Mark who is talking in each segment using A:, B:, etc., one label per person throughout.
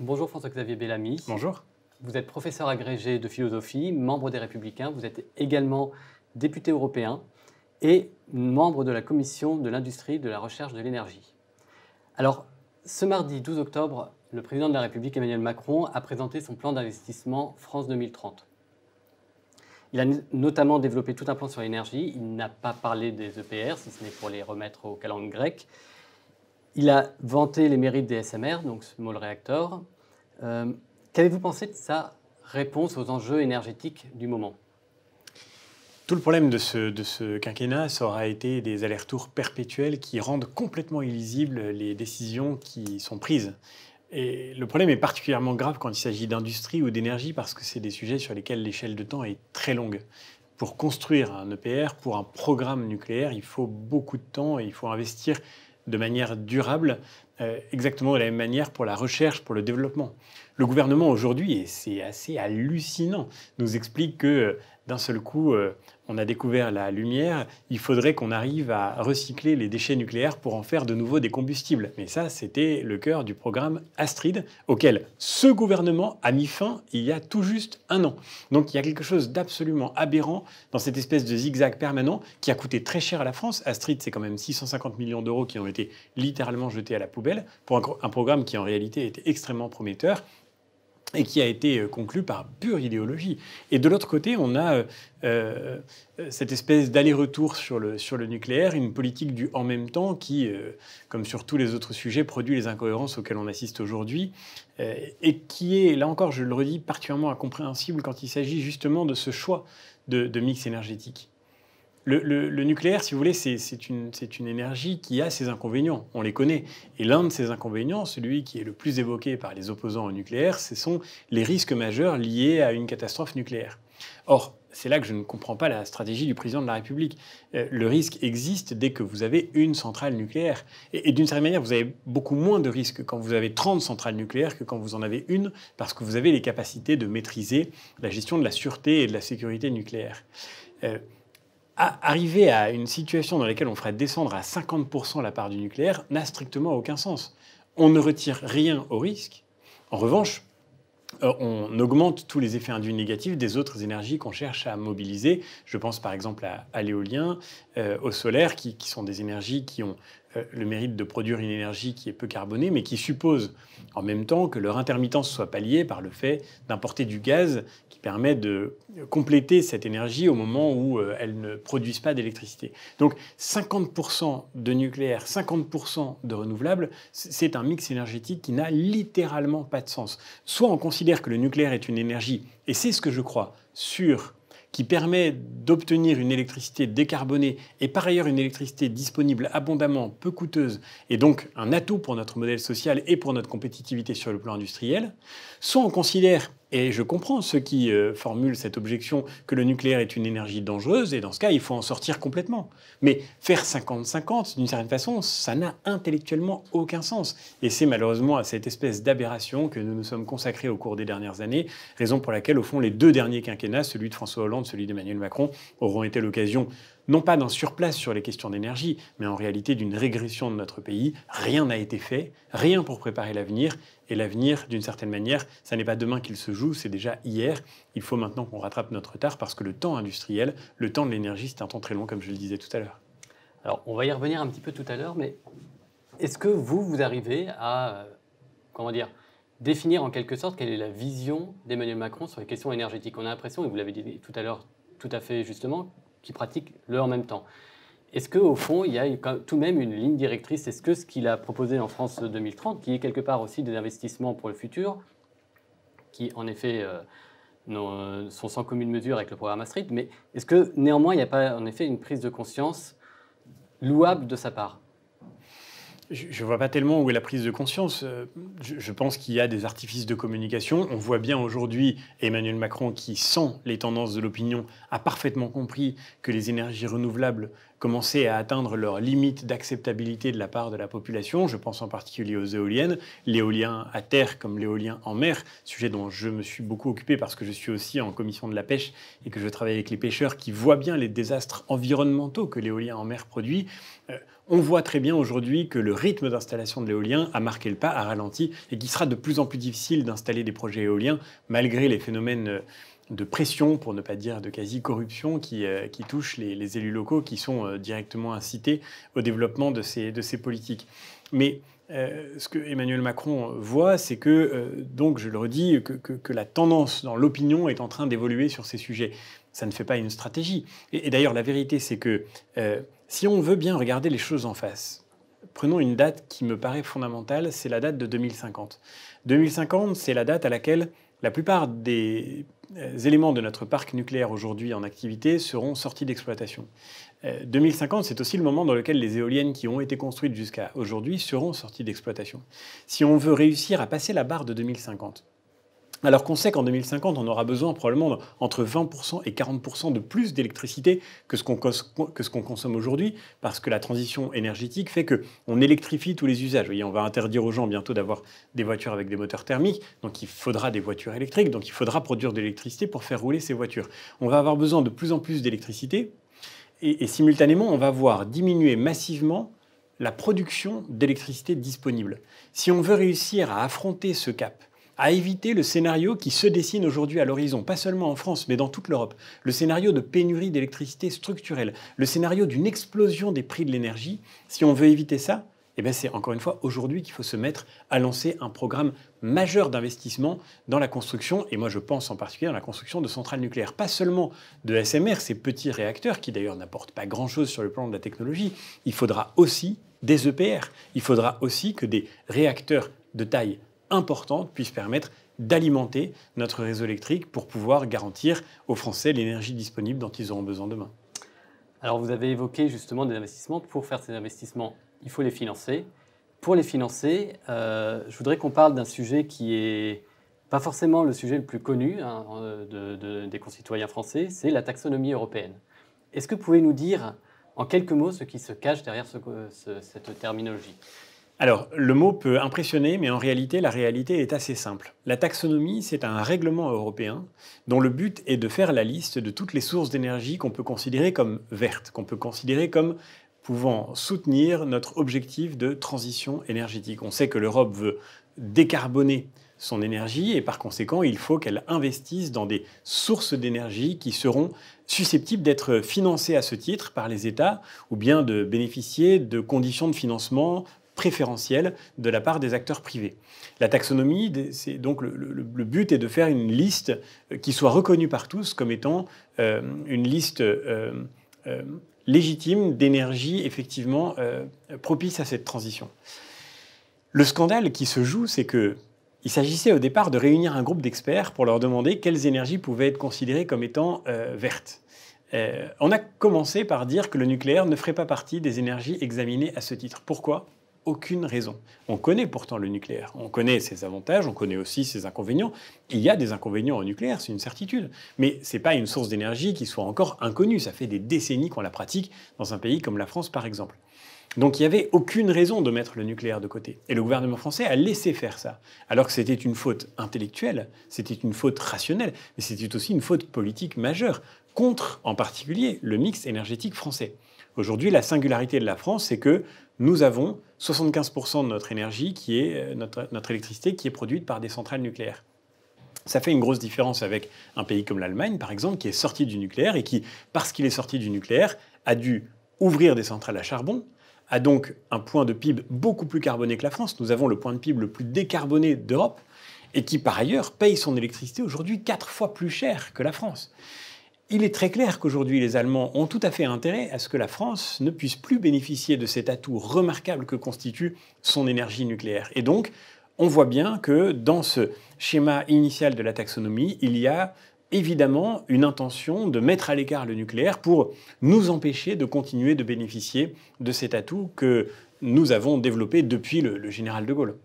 A: Bonjour François-Xavier Bellamy. Bonjour. Vous êtes professeur agrégé de philosophie, membre des Républicains, vous êtes également député européen et membre de la commission de l'industrie, de la recherche, de l'énergie. Alors, ce mardi 12 octobre, le président de la République Emmanuel Macron a présenté son plan d'investissement France 2030. Il a notamment développé tout un plan sur l'énergie. Il n'a pas parlé des EPR, si ce n'est pour les remettre au calendrier grec. Il a vanté les mérites des SMR, donc small reactor. Euh, Qu'avez-vous pensé de sa réponse aux enjeux énergétiques du moment
B: tout le problème de ce, quinquennat, ça aura été des allers-retours perpétuels qui rendent complètement illisibles les décisions qui sont prises. Et le problème est particulièrement grave quand il s'agit d'industrie ou d'énergie parce que c'est des sujets sur lesquels l'échelle de temps est très longue. Pour construire un EPR, pour un programme nucléaire, il faut beaucoup de temps et il faut investir de manière durable, euh, exactement de la même manière pour la recherche, pour le développement. Le gouvernement aujourd'hui, et c'est assez hallucinant, nous explique que d'un seul coup, euh, on a découvert la lumière, il faudrait qu'on arrive à recycler les déchets nucléaires pour en faire de nouveau des combustibles. Mais ça, c'était le cœur du programme Astrid, auquel ce gouvernement a mis fin il y a tout juste un an. Donc il y a quelque chose d'absolument aberrant dans cette espèce de zigzag permanent qui a coûté très cher à la France. Astrid, c'est quand même 650 millions d'euros qui ont été littéralement jetés à la poubelle pour un programme qui en réalité était extrêmement prometteur et qui a été euh, conclu par pure idéologie. Et de l'autre côté, on a euh, euh, cette espèce d'aller-retour sur le, nucléaire, une politique du en même temps qui, comme sur tous les autres sujets, produit les incohérences auxquelles on assiste aujourd'hui, et qui est, là encore, je le redis, particulièrement incompréhensible quand il s'agit justement de ce choix de mix énergétique le, nucléaire, si vous voulez, c'est une, une, énergie qui a ses inconvénients. On les connaît. Et l'un de ces inconvénients, celui qui est le plus évoqué par les opposants au nucléaire, ce sont les risques majeurs liés à une catastrophe nucléaire. Or, c'est là que je ne comprends pas la stratégie du président de la République. Euh, le risque existe dès que vous avez une centrale nucléaire. Et, d'une certaine manière, vous avez beaucoup moins de risques quand vous avez 30 centrales nucléaires que quand vous en avez une, parce que vous avez les capacités de maîtriser la gestion de la sûreté et de la sécurité nucléaire. Euh, arriver à une situation dans laquelle on ferait descendre à 50% la part du nucléaire n'a strictement aucun sens. On ne retire rien au risque. En revanche, euh, on augmente tous les effets induits négatifs des autres énergies qu'on cherche à mobiliser. Je pense par exemple à, l'éolien, euh, au solaire, qui, sont des énergies qui ont euh, le mérite de produire une énergie qui est peu carbonée, mais qui suppose en même temps que leur intermittence soit palliée par le fait d'importer du gaz qui permet de compléter cette énergie au moment où euh, elle ne produisent pas d'électricité. Donc 50% de nucléaire, 50% de renouvelables, c'est un mix énergétique qui n'a littéralement pas de sens. Soit on considère que le nucléaire est une énergie, et c'est ce que je crois, sur qui permet d'obtenir une électricité décarbonée et par ailleurs une électricité disponible abondamment, peu coûteuse et donc un atout pour notre modèle social et pour notre compétitivité sur le plan industriel, soit on considère et je comprends ceux qui euh, formulent cette objection que le nucléaire est une énergie dangereuse, et dans ce cas, il faut en sortir complètement. Mais faire 50-50, d'une certaine façon, ça n'a intellectuellement aucun sens. Et c'est malheureusement à cette espèce d'aberration que nous nous sommes consacrés au cours des dernières années, raison pour laquelle, au fond, les deux derniers quinquennats, celui de François Hollande, celui d'Emmanuel Macron, auront été l'occasion non pas d'un surplace sur les questions d'énergie, mais en réalité d'une régression de notre pays. Rien n'a été fait, rien pour préparer l'avenir, et l'avenir, d'une certaine manière, ça n'est pas demain qu'il se joue, c'est déjà hier. Il faut maintenant qu'on rattrape notre retard parce que le temps industriel, le temps de l'énergie, c'est un temps très long, comme je le disais tout à l'heure.
A: Alors, on va y revenir un petit peu tout à l'heure, mais est-ce que vous, vous arrivez à, euh, comment dire, définir en quelque sorte quelle est la vision d'Emmanuel Macron sur les questions énergétiques On a l'impression, et vous l'avez dit tout à l'heure tout à fait justement, qu'il pratique le en même temps. Est-ce qu'au fond, il y a tout de même une ligne directrice Est-ce que ce qu'il a proposé en France 2030, euh, qui est quelque part aussi des investissements pour le futur, qui en effet euh, euh, sont sans commune mesure avec le programme Astrid, mais est-ce que néanmoins, il n'y a pas en effet une prise de conscience louable de sa part
B: je ne vois pas tellement où est la prise de conscience. Euh, je, pense qu'il y a des artifices de communication. On voit bien aujourd'hui Emmanuel Macron qui sent les tendances de l'opinion, a parfaitement compris que les énergies renouvelables commençaient à atteindre leurs limites d'acceptabilité de la part de la population. Je pense en particulier aux éoliennes, l'éolien à terre comme l'éolien en mer, sujet dont je me suis beaucoup occupé parce que je suis aussi en commission de la pêche et que je travaille avec les pêcheurs qui voient bien les désastres environnementaux que l'éolien en mer produit. Euh, on voit très bien aujourd'hui que le rythme d'installation de l'éolien a marqué le pas, a ralenti, et qu'il sera de plus en plus difficile d'installer des projets éoliens malgré les phénomènes euh, de pression, pour ne pas dire de quasi-corruption, qui, euh, touchent les, élus locaux qui sont euh, directement incités au développement de ces, politiques. Mais ce que Emmanuel Macron voit, c'est que, donc je le redis, que, la tendance dans l'opinion est en train d'évoluer sur ces sujets. Ça ne fait pas une stratégie. et d'ailleurs, la vérité, c'est que si on veut bien regarder les choses en face, prenons une date qui me paraît fondamentale, c'est la date de 2050. 2050, c'est la date à laquelle la plupart des euh, éléments de notre parc nucléaire aujourd'hui en activité seront sortis d'exploitation. 2050, euh, c'est aussi le moment dans lequel les éoliennes qui ont été construites jusqu'à aujourd'hui seront sorties d'exploitation. Si on veut réussir à passer la barre de 2050, alors qu'on sait qu'en 2050, on aura besoin probablement entre 20% et 40% de plus d'électricité que ce qu'on consomme aujourd'hui, parce que la transition énergétique fait qu'on électrifie tous les usages. Vous voyez, on va interdire aux gens bientôt d'avoir des voitures avec des moteurs thermiques, donc il faudra des voitures électriques, donc il faudra produire de l'électricité pour faire rouler ces voitures. On va avoir besoin de plus en plus d'électricité, et simultanément, on va voir diminuer massivement la production d'électricité disponible. Si on veut réussir à affronter ce cap, à éviter le scénario qui se dessine aujourd'hui à l'horizon, pas seulement en France, mais dans toute l'Europe, le scénario de pénurie d'électricité structurelle, le scénario d'une explosion des prix de l'énergie. Si on veut éviter ça, eh ben, c'est encore une fois aujourd'hui qu'il faut se mettre à lancer un programme majeur d'investissement dans la construction, et moi je pense en particulier dans la construction de centrales nucléaires, pas seulement de SMR, ces petits réacteurs qui d'ailleurs n'apportent pas grand-chose sur le plan de la technologie, il faudra aussi des EPR, il faudra aussi que des réacteurs de taille importantes puisse permettre d'alimenter notre réseau électrique pour pouvoir garantir aux Français l'énergie disponible dont ils auront besoin demain. Alors vous avez
A: évoqué justement des investissements. Pour faire ces investissements, il faut les financer. Pour les financer, euh, je voudrais qu'on parle d'un sujet qui est pas forcément le sujet le plus connu hein, euh, des concitoyens français, c'est la taxonomie européenne. Est-ce que vous pouvez nous dire en quelques mots ce qui se cache derrière euh,
B: cette terminologie alors, le mot peut impressionner, mais en réalité, la réalité est assez simple. La taxonomie, c'est un règlement européen dont le but est de faire la liste de toutes les sources d'énergie qu'on peut considérer comme vertes, qu'on peut considérer comme pouvant soutenir notre objectif de transition énergétique. On sait que l'Europe veut décarboner son énergie et par conséquent il faut qu'elle investisse dans des sources d'énergie qui seront susceptibles d'être financées à ce titre par les États ou bien de bénéficier de conditions de financement préférentielle de la part des acteurs privés. La taxonomie, c'est donc le, but est de faire une liste euh, qui soit reconnue par tous comme étant euh, une liste euh, légitime d'énergie effectivement propice à cette transition. Le scandale qui se joue, c'est que il s'agissait au départ de réunir un groupe d'experts pour leur demander quelles énergies pouvaient être considérées comme étant vertes. on a commencé par dire que le nucléaire ne ferait pas partie des énergies examinées à ce titre. Pourquoi aucune raison. On connaît pourtant le nucléaire, on connaît ses avantages, on connaît aussi ses inconvénients. Il y a des inconvénients au nucléaire, c'est une certitude, mais c'est pas une source d'énergie qui soit encore inconnue. Ça fait des décennies qu'on la pratique dans un pays comme la France par exemple. Donc il n'y avait aucune raison de mettre le nucléaire de côté. Et le gouvernement français a laissé faire ça. Alors que c'était une faute intellectuelle, c'était une faute rationnelle, mais c'était aussi une faute politique majeure, contre en particulier le mix énergétique français. Aujourd'hui, la singularité de la France, c'est que nous avons 75% de notre énergie, qui est euh, notre, électricité, qui est produite par des centrales nucléaires. Ça fait une grosse différence avec un pays comme l'Allemagne, par exemple, qui est sorti du nucléaire et qui, parce qu'il est sorti du nucléaire, a dû ouvrir des centrales à charbon, a donc un point de PIB beaucoup plus carboné que la France. Nous avons le point de PIB le plus décarboné d'Europe et qui, par ailleurs, paye son électricité aujourd'hui quatre fois plus cher que la France il est très clair qu'aujourd'hui, les Allemands ont tout à fait intérêt à ce que la France ne puisse plus bénéficier de cet atout remarquable que constitue son énergie nucléaire. Et donc, on voit bien que dans ce schéma initial de la taxonomie, il y a évidemment une intention de mettre à l'écart le nucléaire pour nous empêcher de continuer de bénéficier de cet atout que nous avons développé depuis le, général de Gaulle.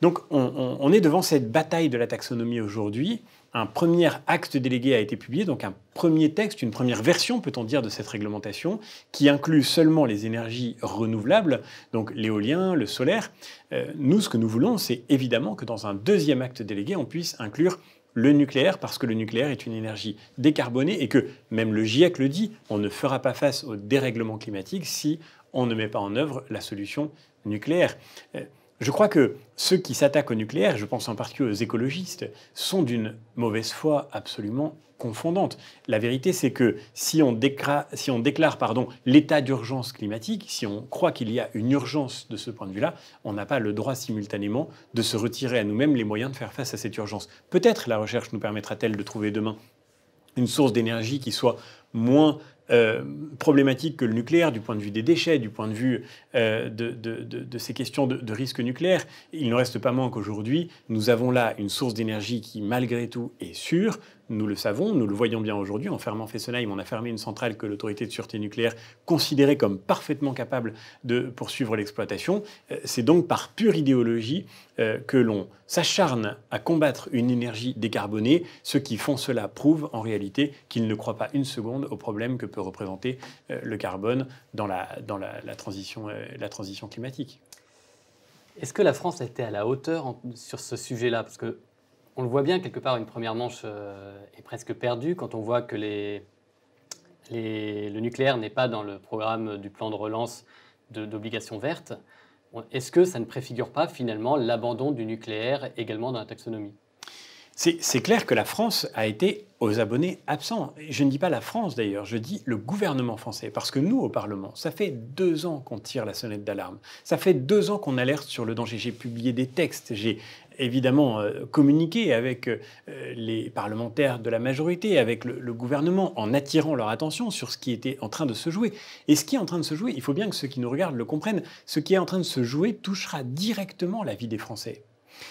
B: Donc on, est devant cette bataille de la taxonomie aujourd'hui un premier acte délégué a été publié, donc un premier texte, une première version, peut-on dire, de cette réglementation, qui inclut seulement les énergies renouvelables, donc l'éolien, le solaire. Euh, nous, ce que nous voulons, c'est évidemment que dans un deuxième acte délégué, on puisse inclure le nucléaire, parce que le nucléaire est une énergie décarbonée et que, même le GIEC le dit, on ne fera pas face au dérèglement climatique si on ne met pas en œuvre la solution nucléaire. Euh, je crois que ceux qui s'attaquent au nucléaire, je pense en particulier aux écologistes, sont d'une mauvaise foi absolument confondante. La vérité, c'est que si on, déclare, pardon, l'état d'urgence climatique, si on croit qu'il y a une urgence de ce point de vue-là, on n'a pas le droit simultanément de se retirer à nous-mêmes les moyens de faire face à cette urgence. Peut-être la recherche nous permettra-t-elle de trouver demain une source d'énergie qui soit moins euh, problématique que le nucléaire, du point de vue des déchets, du point de vue euh, de, ces questions de, risque nucléaire, il ne reste pas moins qu'aujourd'hui, nous avons là une source d'énergie qui, malgré tout, est sûre nous le savons, nous le voyons bien aujourd'hui, en fermant Fessenheim, on a fermé une centrale que l'autorité de sûreté nucléaire considérait comme parfaitement capable de poursuivre l'exploitation. Euh, c'est donc par pure idéologie euh, que l'on s'acharne à combattre une énergie décarbonée. Ceux qui font cela prouvent en réalité qu'ils ne croient pas une seconde au problème que peut représenter euh, le carbone dans la, dans la, transition, la transition climatique. Est-ce que la France était à la hauteur sur ce sujet-là Parce que
A: on le voit bien, quelque part, une première manche euh, est presque perdue quand on voit que le nucléaire n'est pas dans le programme du plan de relance d'obligations vertes. Est-ce que ça ne préfigure pas finalement l'abandon du nucléaire également dans la taxonomie
B: c'est clair que la France a été aux abonnés absents. Je ne dis pas la France d'ailleurs, je dis le gouvernement français. Parce que nous, au Parlement, ça fait deux ans qu'on tire la sonnette d'alarme. Ça fait deux ans qu'on alerte sur le danger. J'ai publié des textes, j'ai évidemment euh, communiquer avec euh, les parlementaires de la majorité, avec le, gouvernement, en attirant leur attention sur ce qui était en train de se jouer. Et ce qui est en train de se jouer, il faut bien que ceux qui nous regardent le comprennent, ce qui est en train de se jouer touchera directement la vie des Français.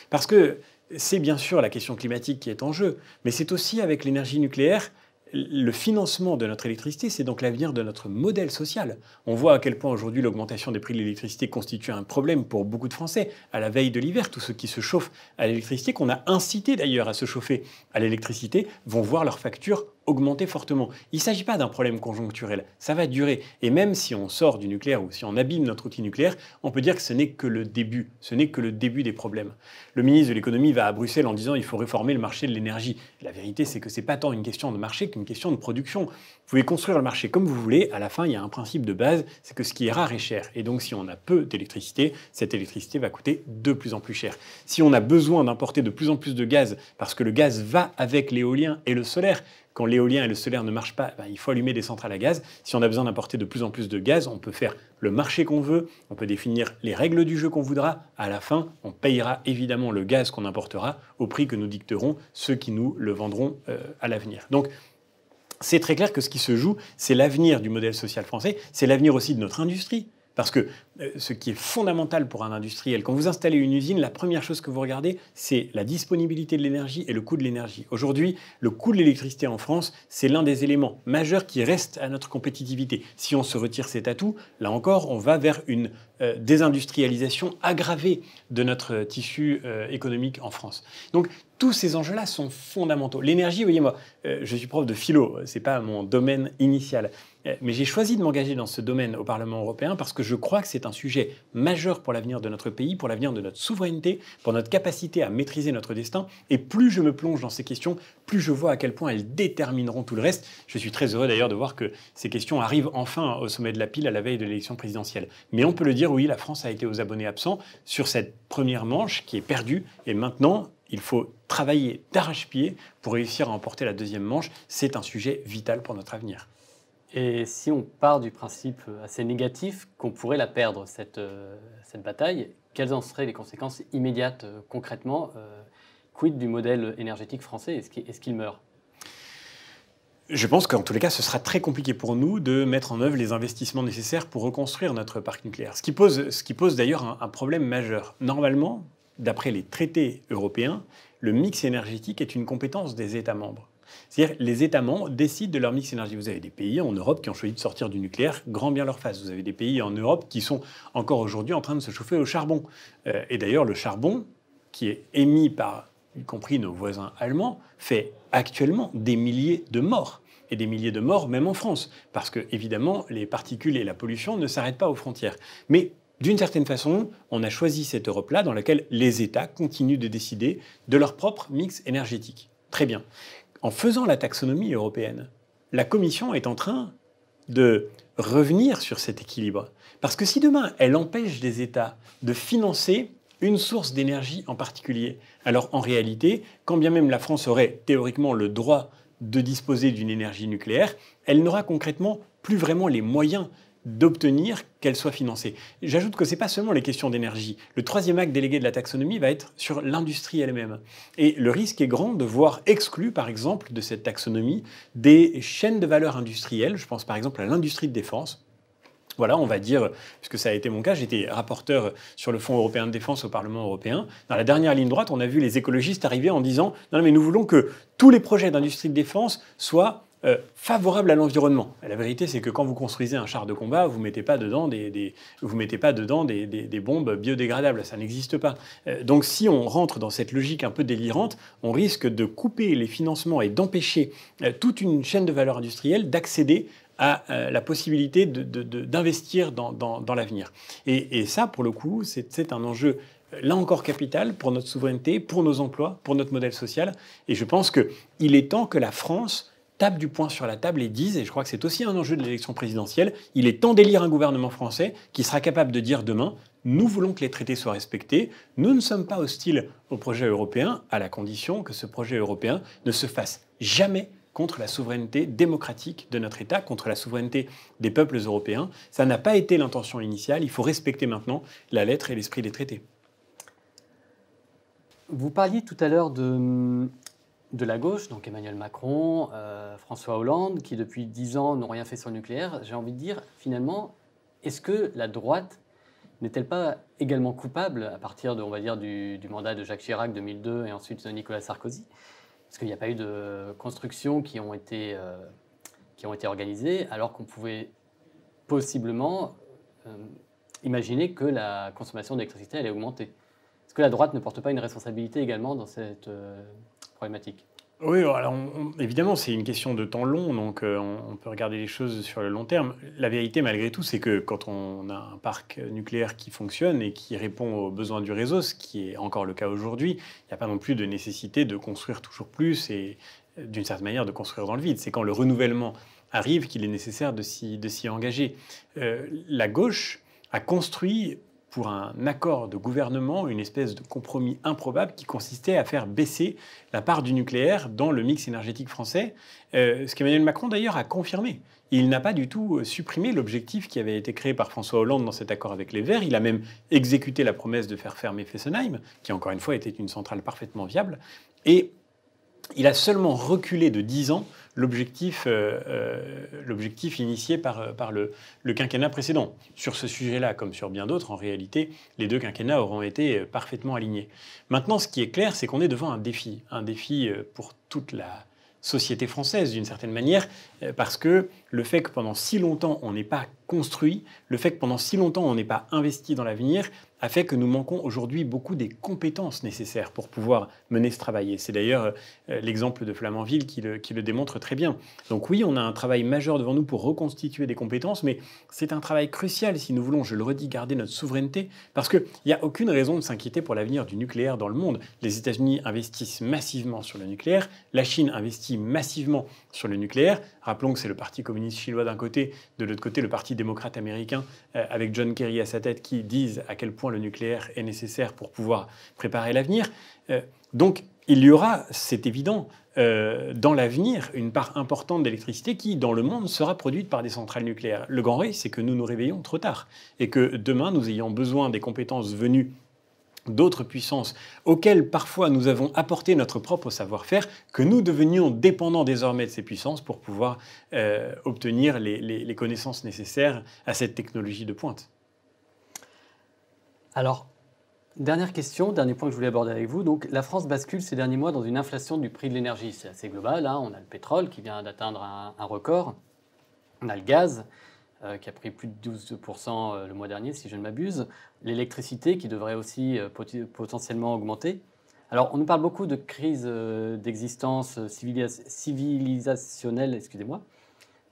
B: Parce que c'est bien sûr la question climatique qui est en jeu, mais c'est aussi avec l'énergie nucléaire le financement de notre électricité, c'est donc l'avenir de notre modèle social. On voit à quel point aujourd'hui l'augmentation des prix de l'électricité constitue un problème pour beaucoup de Français. À la veille de l'hiver, tous ceux qui se chauffent à l'électricité, qu'on a incité d'ailleurs à se chauffer à l'électricité, vont voir leurs factures augmenter fortement. Il ne s'agit pas d'un problème conjoncturel, ça va durer. Et même si on sort du nucléaire ou si on abîme notre outil nucléaire, on peut dire que ce n'est que le début, ce n'est que le début des problèmes. Le ministre de l'économie va à Bruxelles en disant il faut réformer le marché de l'énergie. La vérité c'est que ce n'est pas tant une question de marché qu'une question de production. Vous pouvez construire le marché comme vous voulez, à la fin il y a un principe de base, c'est que ce qui est rare est cher. Et donc si on a peu d'électricité, cette électricité va coûter de plus en plus cher. Si on a besoin d'importer de plus en plus de gaz parce que le gaz va avec l'éolien et le solaire, quand l'éolien et le solaire ne marchent pas, ben, il faut allumer des centrales à gaz. Si on a besoin d'importer de plus en plus de gaz, on peut faire le marché qu'on veut, on peut définir les règles du jeu qu'on voudra. À la fin, on payera évidemment le gaz qu'on importera au prix que nous dicterons ceux qui nous le vendront euh, à l'avenir. Donc, c'est très clair que ce qui se joue, c'est l'avenir du modèle social français, c'est l'avenir aussi de notre industrie. Parce que euh, ce qui est fondamental pour un industriel, quand vous installez une usine, la première chose que vous regardez, c'est la disponibilité de l'énergie et le coût de l'énergie. Aujourd'hui, le coût de l'électricité en France, c'est l'un des éléments majeurs qui reste à notre compétitivité. Si on se retire cet atout, là encore, on va vers une euh, désindustrialisation aggravée de notre tissu euh, économique en France. Donc tous ces enjeux-là sont fondamentaux. L'énergie, voyez-moi, je suis prof de philo, n'est pas mon domaine initial, euh, mais j'ai choisi de m'engager dans ce domaine au Parlement européen parce que je crois que c'est un sujet majeur pour l'avenir de notre pays, pour l'avenir de notre souveraineté, pour notre capacité à maîtriser notre destin. Et plus je me plonge dans ces questions, plus je vois à quel point elles détermineront tout le reste. Je suis très heureux d'ailleurs de voir que ces questions arrivent enfin au sommet de la pile à la veille de l'élection présidentielle. Mais on peut le dire, oui, la France a été aux abonnés absents sur cette première manche qui est perdue. Et maintenant, il faut travailler d'arrache-pied pour réussir à emporter la deuxième manche. C'est un sujet vital pour notre avenir.
A: Et si on part du principe euh, assez négatif qu'on pourrait la perdre, euh, cette, bataille, quelles en seraient les conséquences immédiates euh, concrètement Quid du
B: modèle énergétique français Est-ce qu'il meurt je pense qu'en tous les cas, ce sera très compliqué pour nous de mettre en œuvre les investissements nécessaires pour reconstruire notre parc nucléaire. Ce qui pose, pose d'ailleurs un problème majeur. Normalement, d'après les traités européens, le mix énergétique est une compétence des États membres. C'est-à-dire les États membres décident de leur mix énergétique. Vous avez des pays en Europe qui ont choisi de sortir du nucléaire, grand bien leur face. Vous avez des pays en Europe qui sont encore aujourd'hui en train de se chauffer au charbon. Euh, et d'ailleurs, le charbon qui est émis par, y compris nos voisins allemands, fait actuellement des milliers de morts et des milliers de morts, même en France, parce que évidemment les particules et la pollution ne s'arrêtent pas aux frontières. Mais d'une certaine façon, on a choisi cette Europe-là dans laquelle les États continuent de décider de leur propre mix énergétique. Très bien en faisant la taxonomie européenne, la Commission est en train de revenir sur cet équilibre. Parce que si demain, elle empêche des États de financer une source d'énergie en particulier, alors en réalité, quand bien même la France aurait théoriquement le droit de disposer d'une énergie nucléaire, elle n'aura concrètement plus vraiment les moyens d'obtenir qu'elle soit financée. J'ajoute que ce n'est pas seulement les questions d'énergie. Le troisième acte délégué de la taxonomie va être sur l'industrie elle-même. Et le risque est grand de voir exclus, par exemple, de cette taxonomie des chaînes de valeur industrielles. Je pense par exemple à l'industrie de défense. Voilà, on va dire, puisque ça a été mon cas, j'étais rapporteur sur le Fonds européen de défense au Parlement européen. Dans la dernière ligne droite, on a vu les écologistes arriver en disant Non, mais nous voulons que tous les projets d'industrie de défense soient euh, favorable à l'environnement. La vérité, c'est que quand vous construisez un char de combat, vous ne mettez pas dedans des, vous mettez pas dedans des, des, bombes biodégradables. Ça n'existe pas. Euh, donc, si on rentre dans cette logique un peu délirante, on risque de couper les financements et d'empêcher euh, toute une chaîne de valeur industrielle d'accéder à la possibilité d'investir dans, dans, l'avenir. Et, et ça, pour le coup, c'est un enjeu là encore capital pour notre souveraineté, pour nos emplois, pour notre modèle social. Et je pense qu'il est temps que la France tapent du poing sur la table et disent, et je crois que c'est aussi un enjeu de l'élection présidentielle, il est temps d'élire un gouvernement français qui sera capable de dire demain, nous voulons que les traités soient respectés, nous ne sommes pas hostiles au projet européen, à la condition que ce projet européen ne se fasse jamais contre la souveraineté démocratique de notre État, contre la souveraineté des peuples européens. Ça n'a pas été l'intention initiale, il faut respecter maintenant la lettre et l'esprit des traités.
A: Vous parliez tout à l'heure de, de la gauche, donc Emmanuel Macron, euh, François Hollande, qui depuis dix ans n'ont rien fait sur le nucléaire, j'ai envie de dire, finalement, est-ce que la droite n'est-elle pas également coupable à partir de, on va dire, du, mandat de Jacques Chirac 2002 et ensuite de Nicolas Sarkozy Parce qu'il n'y a pas eu de constructions qui ont été, euh, qui ont été organisées, alors qu'on pouvait possiblement euh, imaginer que la consommation d'électricité allait augmenter. Est-ce que la droite ne porte pas une responsabilité également dans cette problématique
B: oui, alors évidemment, c'est une question de temps long, donc euh, on, peut regarder les choses sur le long terme. La vérité, malgré tout, c'est que quand on a un parc nucléaire qui fonctionne et qui répond aux besoins du réseau, ce qui est encore le cas aujourd'hui, il n'y a pas non plus de nécessité de construire toujours plus et euh, d'une certaine manière de construire dans le vide. C'est quand le renouvellement arrive qu'il est nécessaire de s'y engager. Euh, la gauche a construit pour un accord de gouvernement, une espèce de compromis improbable qui consistait à faire baisser la part du nucléaire dans le mix énergétique français, euh, ce qu'Emmanuel Macron d'ailleurs a confirmé. Il n'a pas du tout euh, supprimé l'objectif qui avait été créé par François Hollande dans cet accord avec les Verts. Il a même exécuté la promesse de faire fermer Fessenheim, qui encore une fois était une centrale parfaitement viable. Et il a seulement reculé de 10 ans l'objectif, euh, euh, l'objectif initié euh, par, le, le, quinquennat précédent. Sur ce sujet-là, comme sur bien d'autres, en réalité, les deux quinquennats auront été parfaitement alignés. Maintenant, ce qui est clair, c'est qu'on est devant un défi, un défi pour toute la société française d'une certaine manière, parce que le fait que pendant si longtemps on n'ait pas construit, le fait que pendant si longtemps on n'ait pas investi dans l'avenir, a fait que nous manquons aujourd'hui beaucoup des compétences nécessaires pour pouvoir mener ce travail. Et c'est d'ailleurs euh, l'exemple de Flamanville qui le, qui le, démontre très bien. Donc oui, on a un travail majeur devant nous pour reconstituer des compétences, mais c'est un travail crucial si nous voulons, je le redis, garder notre souveraineté, parce qu'il n'y a aucune raison de s'inquiéter pour l'avenir du nucléaire dans le monde. Les États-Unis investissent massivement sur le nucléaire, la Chine investit massivement sur le nucléaire. Rappelons que c'est le Parti communiste chinois d'un côté, de l'autre côté le Parti démocrate américain, euh, avec John Kerry à sa tête, qui disent à quel point le nucléaire est nécessaire pour pouvoir préparer l'avenir. Euh, donc il y aura, c'est évident, euh, dans l'avenir, une part importante d'électricité qui, dans le monde, sera produite par des centrales nucléaires. Le grand risque, c'est que nous nous réveillons trop tard et que demain, nous ayons besoin des compétences venues d'autres puissances auxquelles parfois nous avons apporté notre propre savoir-faire, que nous devenions dépendants désormais de ces puissances pour pouvoir euh, obtenir les connaissances nécessaires à cette technologie de pointe.
A: Alors, dernière question, dernier point que je voulais aborder avec vous. Donc, la France bascule ces derniers mois dans une inflation du prix de l'énergie. C'est assez global. Hein. On a le pétrole qui vient d'atteindre un, record. On a le gaz euh, qui a pris plus de 12% euh, le mois dernier, si je ne m'abuse. L'électricité qui devrait aussi euh, potentiellement augmenter. Alors, on nous parle beaucoup de crise d'existence civilisationnelle, excusez-moi,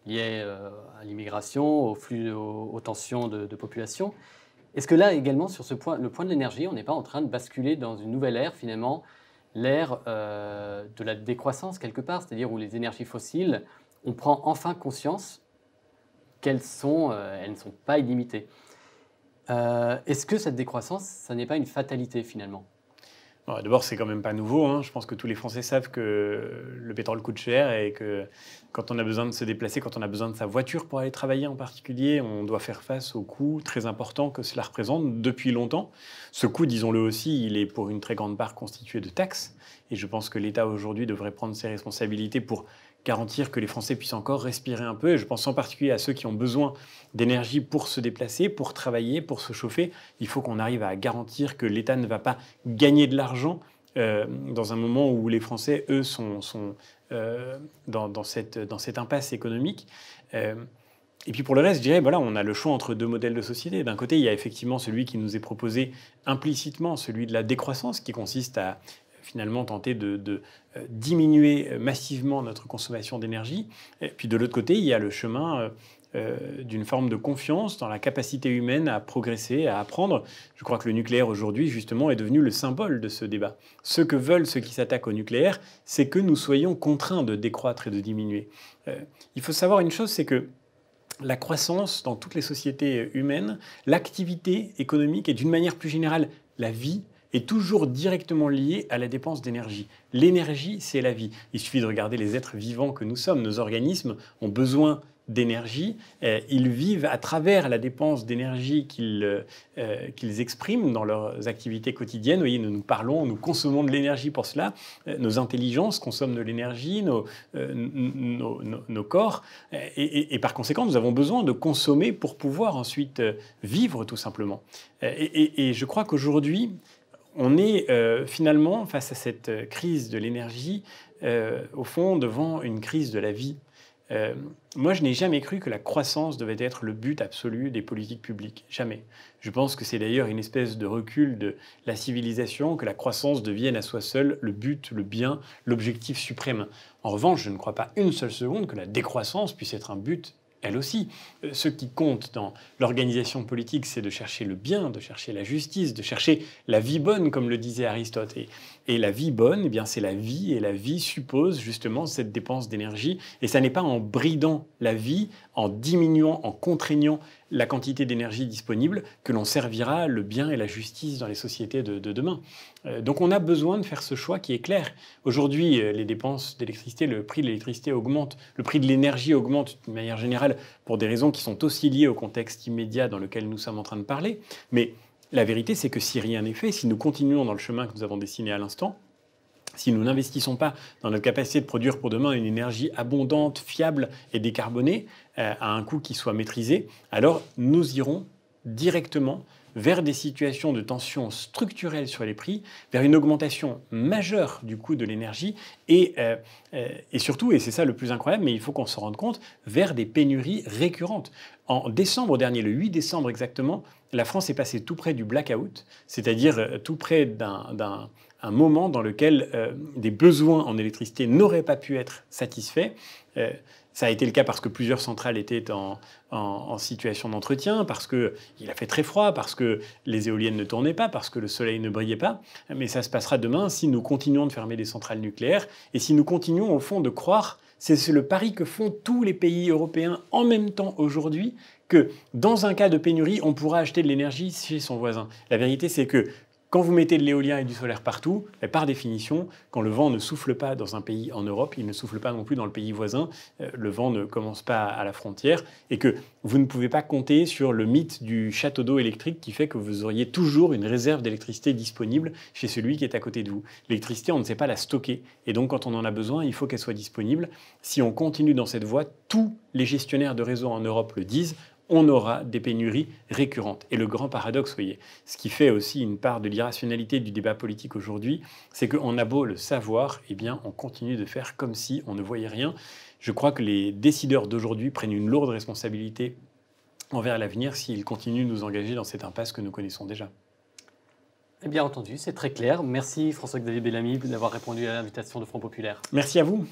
A: liée à l'immigration, aux, flux, aux, tensions de population. Est-ce que là également, sur ce point, le point de l'énergie, on n'est pas en train de basculer dans une nouvelle ère finalement, l'ère euh, de la décroissance quelque part, c'est-à-dire où les énergies fossiles, on prend enfin conscience qu'elles sont, euh, elles ne sont pas illimitées. Euh, est-ce que cette décroissance, ça n'est
B: pas une fatalité finalement D'abord, c'est quand même pas nouveau. Hein. Je pense que tous les Français savent que le pétrole coûte cher et que quand on a besoin de se déplacer, quand on a besoin de sa voiture pour aller travailler en particulier, on doit faire face aux coûts très importants que cela représente depuis longtemps. Ce coût, disons-le aussi, il est pour une très grande part constitué de taxes. Et je pense que l'État aujourd'hui devrait prendre ses responsabilités pour garantir que les Français puissent encore respirer un peu. Et je pense en particulier à ceux qui ont besoin d'énergie pour se déplacer, pour travailler, pour se chauffer. Il faut qu'on arrive à garantir que l'État ne va pas gagner de l'argent euh, dans un moment où les Français, eux, sont, euh, dans, cette, impasse économique. Euh, et puis pour le reste, je dirais, voilà, on a le choix entre deux modèles de société. D'un côté, il y a effectivement celui qui nous est proposé implicitement, celui de la décroissance, qui consiste à finalement tenter de, euh, diminuer euh, massivement notre consommation d'énergie. Et puis de l'autre côté, il y a le chemin euh, d'une forme de confiance dans la capacité humaine à progresser, à apprendre. Je crois que le nucléaire aujourd'hui, justement, est devenu le symbole de ce débat. Ce que veulent ceux qui s'attaquent au nucléaire, c'est que nous soyons contraints de décroître et de diminuer. il faut savoir une chose, c'est que la croissance dans toutes les sociétés humaines, l'activité économique et d'une manière plus générale la vie, est toujours directement lié à la dépense d'énergie. L'énergie, c'est la vie. Il suffit de regarder les êtres vivants que nous sommes. Nos organismes ont besoin d'énergie. Euh, ils vivent à travers la dépense d'énergie euh, qu'ils expriment dans leurs activités quotidiennes. Vous voyez, nous nous parlons, nous consommons de l'énergie pour cela. Euh, nos intelligences consomment de l'énergie, nos, nos, corps. Et, par conséquent, nous avons besoin de consommer pour pouvoir ensuite vivre tout simplement. et je crois qu'aujourd'hui, on est euh, finalement face à cette euh, crise de l'énergie, euh, au fond, devant une crise de la vie. moi, je n'ai jamais cru que la croissance devait être le but absolu des politiques publiques. Jamais. Je pense que c'est d'ailleurs une espèce de recul de la civilisation, que la croissance devienne à soi seule le but, le bien, l'objectif suprême. En revanche, je ne crois pas une seule seconde que la décroissance puisse être un but elle aussi. Euh, ce qui compte dans l'organisation politique, c'est de chercher le bien, de chercher la justice, de chercher la vie bonne, comme le disait Aristote. Et la vie bonne, eh bien c'est la vie, et la vie suppose justement cette dépense d'énergie. Et ça n'est pas en bridant la vie, en diminuant, en contraignant la quantité d'énergie disponible que l'on servira le bien et la justice dans les sociétés de, demain. Euh, donc on a besoin de faire ce choix qui est clair. Aujourd'hui, euh, les dépenses d'électricité, le prix de l'électricité augmente, le prix de l'énergie augmente d'une manière générale pour des raisons qui sont aussi liées au contexte immédiat dans lequel nous sommes en train de parler. Mais la vérité, c'est que si rien n'est fait, si nous continuons dans le chemin que nous avons dessiné à l'instant, si nous n'investissons pas dans notre capacité de produire pour demain une énergie abondante, fiable et décarbonée, euh, à un coût qui soit maîtrisé, alors nous irons directement vers des situations de tension structurelle sur les prix, vers une augmentation majeure du coût de l'énergie euh, euh, et, surtout, et c'est ça le plus incroyable, mais il faut qu'on se rende compte, vers des pénuries récurrentes. En décembre dernier, le 8 décembre exactement, la France est passée tout près du blackout, c'est-à-dire euh, tout près d'un moment dans lequel des besoins en électricité n'auraient pas pu être satisfaits. Ça a été le cas parce que plusieurs centrales étaient en, situation d'entretien, parce qu'il a fait très froid, parce que les éoliennes ne tournaient pas, parce que le soleil ne brillait pas. Mais ça se passera demain si nous continuons de fermer des centrales nucléaires et si nous continuons au fond de croire, c'est le pari que font tous les pays européens en même temps aujourd'hui, que dans un cas de pénurie, on pourra acheter de l'énergie chez son voisin. La vérité, c'est que quand vous mettez de l'éolien et du solaire partout, par définition, quand le vent ne souffle pas dans un pays en Europe, il ne souffle pas non plus dans le pays voisin, euh, le vent ne commence pas à la frontière, et que vous ne pouvez pas compter sur le mythe du château d'eau électrique qui fait que vous auriez toujours une réserve d'électricité disponible chez celui qui est à côté de vous. L'électricité, on ne sait pas la stocker, et donc quand on en a besoin, il faut qu'elle soit disponible. Si on continue dans cette voie, tous les gestionnaires de réseaux en Europe le disent, on aura des pénuries récurrentes. Et le grand paradoxe, voyez, ce qui fait aussi une part de l'irrationalité du débat politique aujourd'hui, c'est qu'on a beau le savoir, eh bien, on continue de faire comme si on ne voyait rien. Je crois que les décideurs d'aujourd'hui prennent une lourde responsabilité envers l'avenir s'ils continuent de nous engager dans cette impasse que nous connaissons déjà. Et eh bien entendu, c'est très clair. Merci François-Xavier Bellamy d'avoir répondu à l'invitation
A: de Front Populaire.
B: Merci à vous.